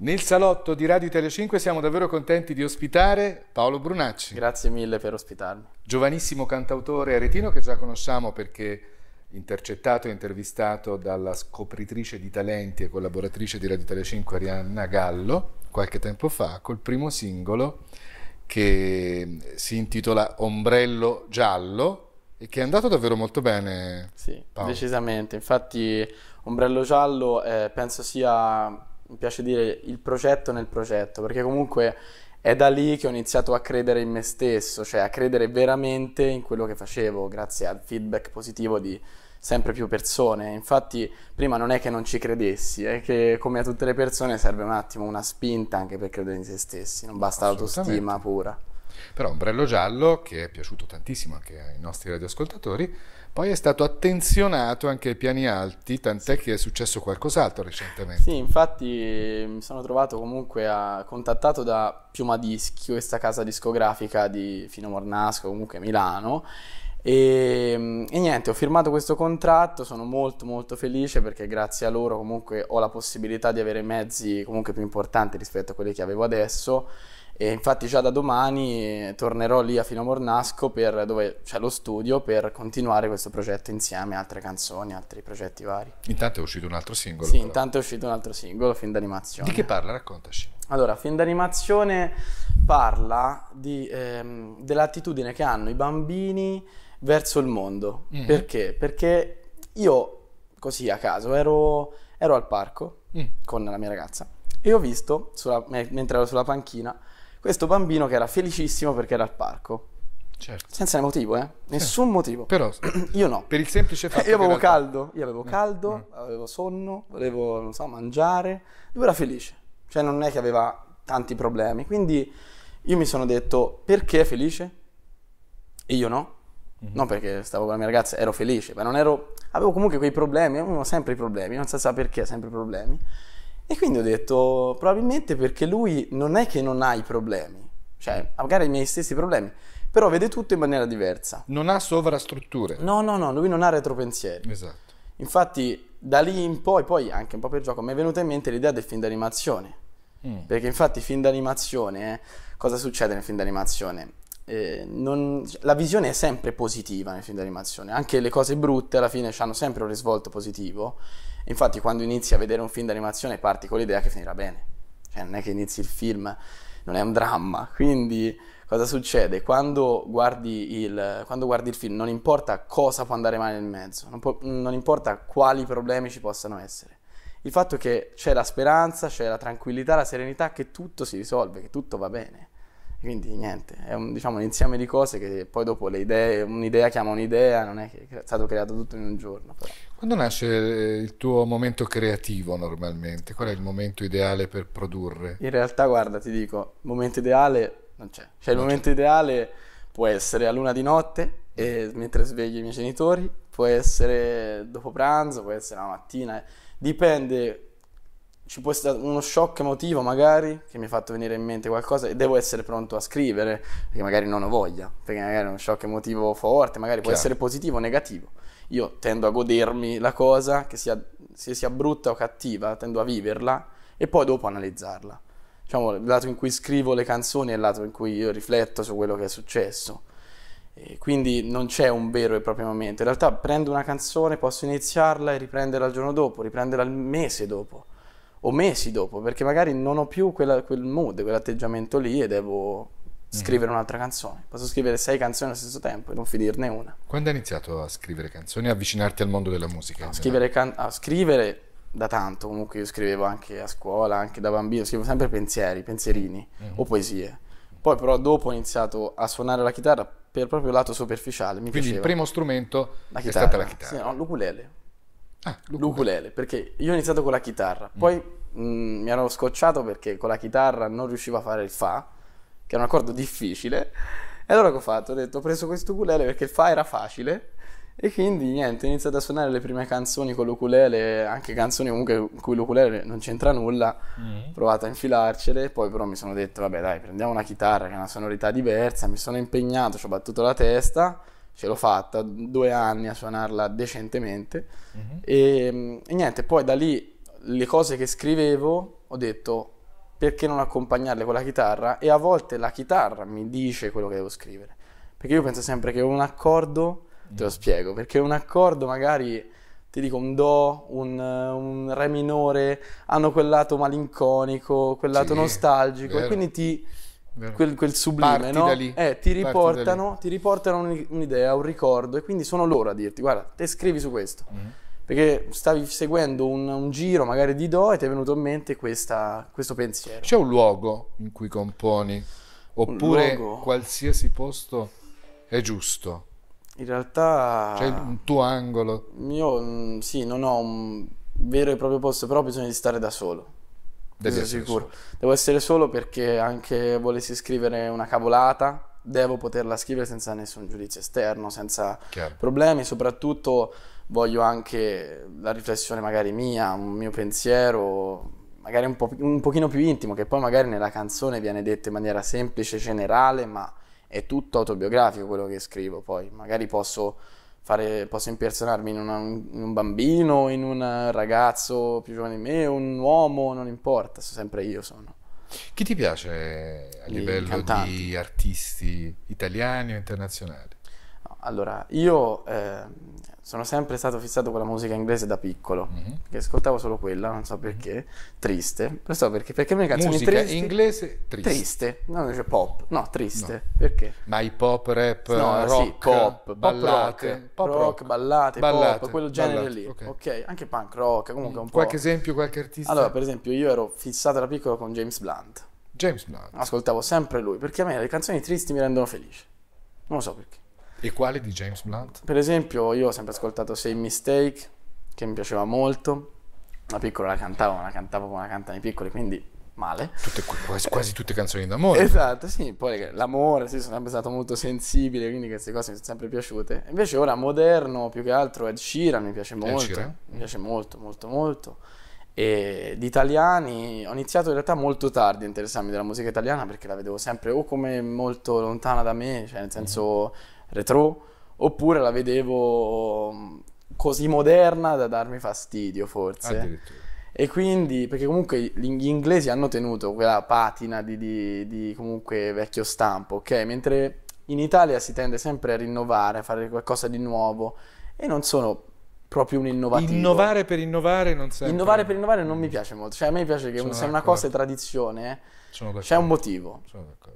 Nel salotto di Radio Italia 5 siamo davvero contenti di ospitare Paolo Brunacci. Grazie mille per ospitarmi. Giovanissimo cantautore aretino che già conosciamo perché intercettato e intervistato dalla scopritrice di talenti e collaboratrice di Radio Italia 5 Arianna Gallo qualche tempo fa col primo singolo che si intitola Ombrello Giallo e che è andato davvero molto bene. Sì, Paolo. decisamente. Infatti Ombrello Giallo eh, penso sia mi piace dire il progetto nel progetto, perché comunque è da lì che ho iniziato a credere in me stesso, cioè a credere veramente in quello che facevo, grazie al feedback positivo di sempre più persone. Infatti, prima non è che non ci credessi, è che come a tutte le persone serve un attimo una spinta anche per credere in se stessi, non basta l'autostima pura. Però Ombrello Giallo, che è piaciuto tantissimo anche ai nostri radioascoltatori, poi è stato attenzionato anche ai piani alti, tant'è che è successo qualcos'altro recentemente. Sì, infatti mi sono trovato comunque a, contattato da Piuma Dischi, questa casa discografica di Fino Mornasco, comunque Milano, e, e, niente, ho firmato questo contratto, sono molto molto felice perché grazie a loro comunque ho la possibilità di avere mezzi comunque più importanti rispetto a quelli che avevo adesso e infatti già da domani eh, tornerò lì a Filomornasco per, dove c'è lo studio per continuare questo progetto insieme altre canzoni, altri progetti vari. Intanto è uscito un altro singolo. Sì, però. intanto è uscito un altro singolo, Film d'animazione. Di che parla? Raccontaci. Allora, Film d'animazione parla di, ehm, dell'attitudine che hanno i bambini verso il mondo. Mm. Perché? Perché io, così a caso, ero, ero al parco mm. con la mia ragazza e ho visto, sulla, mentre ero sulla panchina, questo bambino che era felicissimo perché era al parco. Certo. Senza motivo, eh? Nessun certo. motivo. Però io no. Per il semplice fatto. Io avevo realtà... caldo, io avevo mm. caldo, mm. avevo sonno, volevo, non so, mangiare. Lui era felice. Cioè non è che aveva tanti problemi. Quindi io mi sono detto, perché è felice? E io no. Mm-hmm. Non perché stavo con la mia ragazza, ero felice, ma non ero... Avevo comunque quei problemi, avevo sempre i problemi, non si sa perché, sempre problemi. E quindi ho detto, probabilmente perché lui non è che non ha i problemi, cioè mm. magari i miei stessi problemi, però vede tutto in maniera diversa. Non ha sovrastrutture. No, no, no, lui non ha retropensieri. Esatto. Infatti da lì in poi, poi anche un po' per gioco, mi è venuta in mente l'idea del film d'animazione. Mm. Perché infatti film d'animazione, eh, cosa succede nel film d'animazione? Eh, non, la visione è sempre positiva nel film d'animazione, anche le cose brutte alla fine hanno sempre un risvolto positivo Infatti quando inizi a vedere un film d'animazione parti con l'idea che finirà bene. Cioè non è che inizi il film, non è un dramma. Quindi cosa succede? Quando guardi il, quando guardi il film non importa cosa può andare male nel mezzo, non, può, non importa quali problemi ci possano essere. Il fatto è che c'è la speranza, c'è la tranquillità, la serenità che tutto si risolve, che tutto va bene. Quindi niente, è un, diciamo, un insieme di cose che poi dopo le idee, un'idea chiama un'idea, non è che è stato creato tutto in un giorno. Però. Quando nasce eh, il tuo momento creativo normalmente? Qual è il momento ideale per produrre? In realtà guarda, ti dico, il momento ideale non c'è. Cioè non il momento c'è. ideale può essere a luna di notte e mentre sveglio i miei genitori, può essere dopo pranzo, può essere la mattina, eh. dipende ci può essere uno shock emotivo magari che mi ha fatto venire in mente qualcosa e devo essere pronto a scrivere perché magari non ho voglia, perché magari è uno shock emotivo forte, magari Chiaro. può essere positivo o negativo. Io tendo a godermi la cosa, che sia, se sia brutta o cattiva, tendo a viverla e poi dopo analizzarla. Diciamo, il lato in cui scrivo le canzoni è il lato in cui io rifletto su quello che è successo. E quindi non c'è un vero e proprio momento. In realtà prendo una canzone, posso iniziarla e riprenderla il giorno dopo, riprenderla il mese dopo o mesi dopo, perché magari non ho più quella, quel mood, quell'atteggiamento lì e devo mhm. scrivere un'altra canzone. Posso scrivere sei canzoni allo stesso tempo e non finirne una. Quando hai iniziato a scrivere canzoni e avvicinarti al mondo della musica? No, scrivere, can- ah, scrivere, da tanto, comunque io scrivevo anche a scuola, anche da bambino, scrivo sempre pensieri, pensierini mm-hmm. o poesie. Poi però dopo ho iniziato a suonare la chitarra per proprio lato superficiale. Quindi piaceva. il primo strumento la è stata la chitarra. Sì, no, l'ukulele. Ah, l'ukulele, perché io ho iniziato con la chitarra, mm. poi mm. mh, mi ero scocciato perché con la chitarra non riuscivo a fare il fa, che è un accordo difficile, e allora che ho fatto? Ho detto ho preso questo ukulele perché il fa era facile, e quindi niente, ho iniziato a suonare le prime canzoni con l'ukulele, anche canzoni comunque in cui l'ukulele non c'entra nulla, mm. provato a infilarcele, poi però mi sono detto vabbè dai prendiamo una chitarra che ha una sonorità diversa, mi sono impegnato, ci ho battuto la testa ce l'ho fatta, due anni a suonarla decentemente. Mm-hmm. E, e, niente, poi da lì le cose che scrivevo ho detto perché non accompagnarle con la chitarra e a volte la chitarra mi dice quello che devo scrivere. Perché io penso sempre che un accordo, te lo mm. spiego, perché un accordo magari ti dico un do, un, un re minore, hanno quel lato malinconico, quel lato sì, nostalgico e quindi ti quel, quel, sublime, no? eh, ti, riportano, ti riportano, un'idea, un ricordo e quindi sono loro a dirti guarda, te scrivi su questo. Mm-hmm. Perché stavi seguendo un, un, giro magari di Do e ti è venuto in mente questa, questo pensiero. C'è un luogo in cui componi? Oppure qualsiasi posto è giusto? In realtà... C'è un tuo angolo? Io mm, sì, non ho un vero e proprio posto, però ho bisogno di stare da solo Devi sicuro. Devo essere solo perché anche volessi scrivere una cavolata, devo poterla scrivere senza nessun giudizio esterno, senza Chiaro. problemi, soprattutto voglio anche la riflessione magari mia, un mio pensiero, magari un, po', un pochino più intimo, che poi magari nella canzone viene detto in maniera semplice, generale, ma è tutto autobiografico quello che scrivo, poi magari posso Fare, posso impersonarmi in, una, in, un bambino, in un ragazzo più giovane di me, un uomo, non importa, so sempre io sono. Chi ti piace a Gli livello cantanti. di artisti italiani o internazionali? No, allora, io eh, sono sempre stato fissato con la musica inglese da piccolo, mm-hmm. perché ascoltavo solo quella, non so perché, mm-hmm. triste, lo so perché, perché me le canzoni musica tristi... inglese triste. Triste, non dice pop, no, triste, no. perché? Ma i pop, rap, no, rock, sì, pop, ballate, pop rock, pop rock, rock ballate, ballate, pop, quello genere ballate, lì, okay. ok, anche punk rock, comunque mm, un po'. Qualche esempio, qualche artista? Allora, per esempio, io ero fissato da piccolo con James Blunt. James Blunt. Ascoltavo sempre lui, perché a me le canzoni tristi mi rendono felice, non lo so perché. E quale di James Blunt? Per esempio, io ho sempre ascoltato Say Mistake, che mi piaceva molto. La piccola la cantavo, ma la cantavo come la cantano i piccoli, quindi male. Tutte, quasi, quasi, tutte canzoni d'amore. esatto, sì. Poi l'amore, sì, sono sempre stato molto sensibile, quindi queste cose mi sono sempre piaciute. Invece ora moderno, più che altro Ed Sheeran mi piace molto. Ed Mi piace molto, molto, molto. E di italiani ho iniziato in realtà molto tardi a interessarmi della musica italiana perché la vedevo sempre o come molto lontana da me, cioè nel mm-hmm. senso... Mm retro, oppure la vedevo mm, così moderna da darmi fastidio forse. E quindi, perché comunque gli inglesi hanno tenuto quella patina di, di, di comunque vecchio stampo, ok? Mentre in Italia si tende sempre a rinnovare, a fare qualcosa di nuovo e non sono proprio un innovativo. Innovare per innovare non serve. Innovare per innovare non mi piace molto. Cioè, a me piace che un, se una cosa è tradizione, eh, c'è un motivo.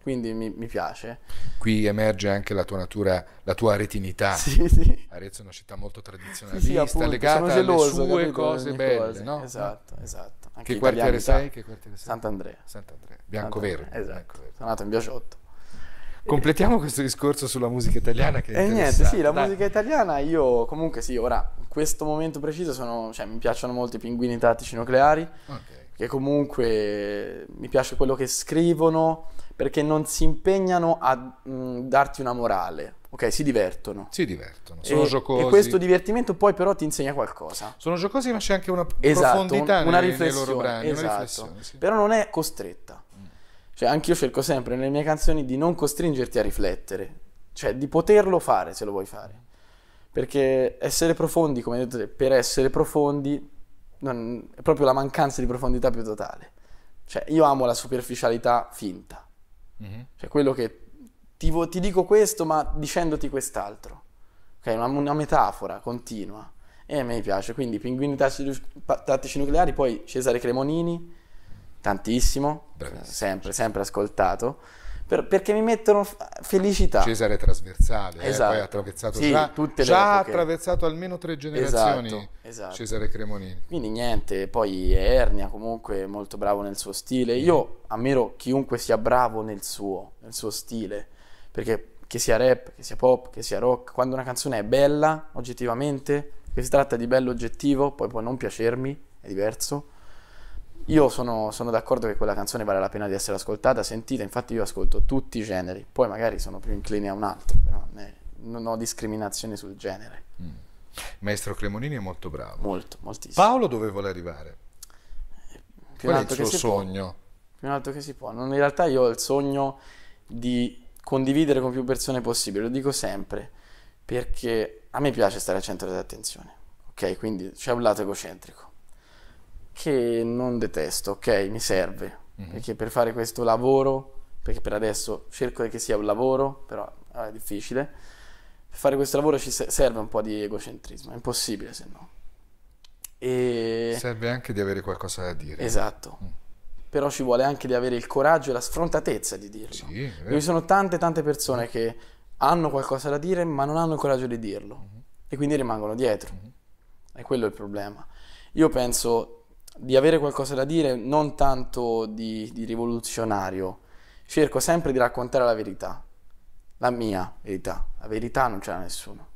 Quindi mi, mi, piace. Qui emerge anche la tua natura, la tua aretinità. Sì, sì. Arezzo è una città molto tradizionalista, sì, sì, legata geloso, alle sue capito, cose belle, cose. no? Esatto, esatto. Anche che quartiere sei? Che quartiere sei? Sant'Andrea. Sant'Andrea. Biancoverde. Esatto. Biancoverde. Sono nato in Biaciotto. Completiamo questo discorso sulla musica italiana che è E eh, niente, sì, la musica italiana io comunque sì, ora questo momento preciso sono, cioè, mi piacciono molto i pinguini tattici nucleari, okay. che comunque mi piace quello che scrivono, perché non si impegnano a mh, darti una morale. Ok, si divertono. Si divertono, sono e, giocosi. E questo divertimento poi però ti insegna qualcosa. Sono giocosi ma c'è anche una esatto, profondità una nei, nei loro brani. Esatto. Una riflessione, sì. Però non è costretta. Mm. Cioè, anch'io cerco sempre nelle mie canzoni di non costringerti a riflettere. Cioè, di poterlo fare se lo vuoi fare. Perché essere profondi, come detto, per essere profondi non, è proprio la mancanza di profondità più totale. Cioè, io amo la superficialità finta. Mm-hmm. Cioè, quello che ti, ti, dico questo, ma dicendoti quest'altro. Ok, una, una metafora continua. E a me piace. Quindi, Pinguini tattici, nucleari, poi Cesare Cremonini, tantissimo, Bravissimo. sempre, sempre ascoltato per, perché mi mettono felicità. Cesare è trasversale, eh, esatto. eh, poi ha attraversato sì, già, già ha attraversato almeno tre generazioni esatto, esatto. Cesare Cremonini. Quindi niente, poi è Ernia comunque molto bravo nel suo stile. Io ammiro chiunque sia bravo nel suo, nel suo stile, perché che sia rap, che sia pop, che sia rock, quando una canzone è bella oggettivamente, che si tratta di bello oggettivo, poi può non piacermi, è diverso, io sono, sono d'accordo che quella canzone vale la pena di essere ascoltata, sentita, infatti io ascolto tutti i generi, poi magari sono più incline a un altro, però ne, non ho discriminazione sul genere. Mm. Maestro Cremonini è molto bravo. Molto, moltissimo. Paolo dove vuole arrivare? Eh, più Qual è il suo sogno? Può. Più in alto che si può. Non, in realtà io ho il sogno di condividere con più persone possibile, lo dico sempre, perché a me piace stare al centro dell'attenzione, ok? Quindi c'è un lato egocentrico che non detesto, ok? Mi serve, mm-hmm. perché per fare questo lavoro, perché per adesso cerco che sia un lavoro, però ah, è difficile, per fare questo lavoro ci serve un po' di egocentrismo, è impossibile se no. E... Serve anche di avere qualcosa da dire. Esatto. Mm. Però ci vuole anche di avere il coraggio e la sfrontatezza di dirlo. Sì, Ci sono tante tante persone mm. che hanno qualcosa da dire ma non hanno il coraggio di dirlo mm. e quindi rimangono dietro. E mhm. quello è il problema. Io penso di avere qualcosa da dire non tanto di, di rivoluzionario, cerco sempre di raccontare la verità, la mia verità, la verità non c'è nessuno.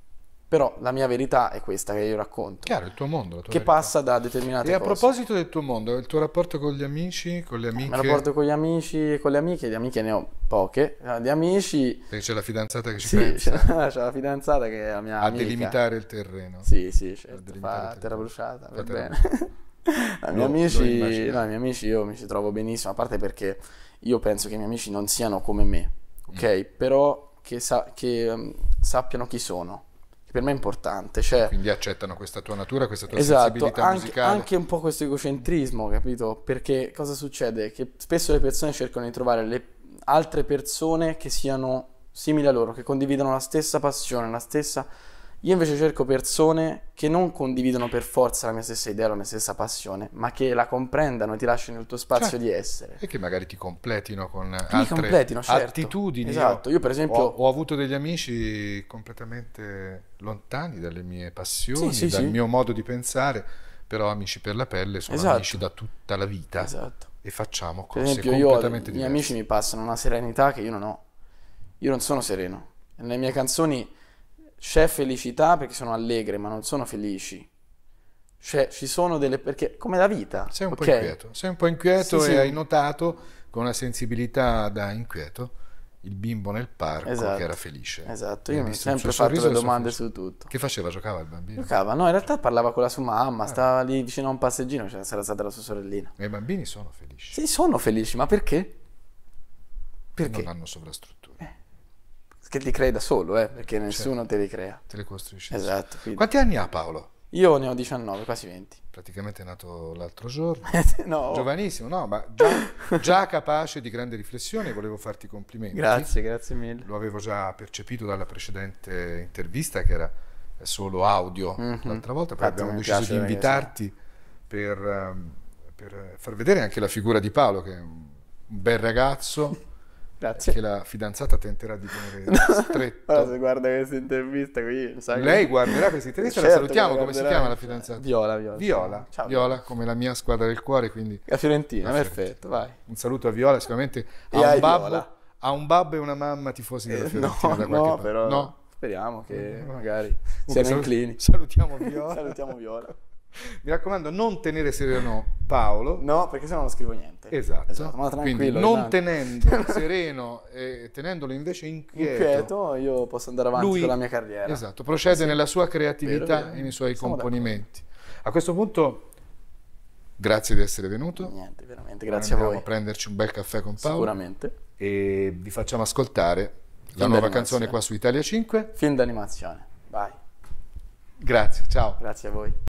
Però la mia verità è questa che io racconto. Chiaro, il tuo mondo. che verità. passa da determinate cose. E a cose. proposito del tuo mondo, il tuo rapporto con gli amici, con le amiche? Il rapporto con gli amici e con le amiche, di amiche ne ho poche. Ah, di amici... Perché c'è la fidanzata che ci sì, pensa. C'è, c'è la fidanzata che è la mia a amica. A delimitare il terreno. Sì, sì, certo. Fa terra bruciata, va bene no, ah, no, amici, no, i miei amici io mi ci trovo benissimo, a parte perché io penso che i miei amici non siano come me, ok? Mm. Però che, sa- che um, sappiano chi sono, che per me è importante. Cioè... Quindi accettano questa tua natura, questa tua esatto, sensibilità anche, musicale. anche un po' questo egocentrismo, capito? Perché cosa succede? Che spesso le persone cercano di trovare le altre persone che siano simili a loro, che condividano la stessa passione, la stessa io invece cerco persone che non condividono per forza la mia stessa idea, la mia stessa passione, ma che la comprendano e ti lasciano il tuo spazio certo. di essere. E che magari ti completino con che altre completino, certo. attitudini. Esatto, io per esempio... Ho, ho, avuto degli amici completamente lontani dalle mie passioni, sì, sì, dal sì. mio modo di pensare, però amici per la pelle sono esatto. amici da tutta la vita. Esatto. E facciamo cose completamente diverse. Per esempio io, i miei amici mi passano una serenità che io non ho. Io non sono sereno. Nelle mie canzoni c'è felicità perché sono allegre, ma non sono felici. Cioè, ci sono delle... perché come la vita. Sei un okay. po' inquieto, sei un po' inquieto sì, e sì. hai notato con una sensibilità da inquieto il bimbo nel parco esatto. che era felice. Esatto, io mi ho sempre fatto le domande su tutto. Che faceva? Giocava il bambino? Giocava, no, in realtà parlava con la sua mamma, ah. stava lì vicino a un passeggino, c'era cioè stata la sua sorellina. E i bambini sono felici. Sì, sono felici, ma perché? Perché? Non hanno sovrastrutture. Eh che li crei da solo, eh, perché certo. nessuno cioè, te li crea. Te li costruisci. Esatto. Quindi. Quanti anni ha Paolo? Io ne ho 19, quasi 20. Praticamente è nato l'altro giorno. no. Giovanissimo, no, ma già, già, capace di grande riflessione, volevo farti complimenti. Grazie, grazie mille. Lo avevo già percepito dalla precedente intervista che era solo audio mm -hmm. l'altra volta, poi Infatti abbiamo deciso di invitarti per, ehm, per far vedere anche la figura di Paolo che è un bel ragazzo. Grazie. Che la fidanzata tenterà di tenere stretto. Allora, se guarda questa intervista qui, sai Lei che... guarderà questa intervista certo, la salutiamo. Come si chiama la fidanzata? Viola, Viola. Viola, Ciao, Viola come la mia squadra del cuore, quindi... La Fiorentina, la perfetto, vai. Un saluto a Viola, sicuramente e ha un, babbo, Viola. un babbo e una mamma tifosi della Fiorentina. Eh, no, no però... No. Speriamo che eh, magari siamo inclini. Salutiamo Viola. salutiamo Viola. Mi raccomando, non tenere sereno Paolo. No, perché sennò non scrivo niente. Esatto. esatto. Ma Quindi non tenendo sereno e tenendolo invece inquieto, inquieto. io posso andare avanti lui, con la mia carriera. Esatto, procede eh sì. nella sua creatività Vero, e nei suoi Siamo componimenti. A questo punto grazie di essere venuto. Niente, veramente, grazie a voi. Andiamo a prenderci un bel caffè con Paolo. Sicuramente. E vi facciamo ascoltare Film la nuova canzone qua su Italia 5. Fin d'animazione. Vai. Grazie, ciao. Grazie a voi.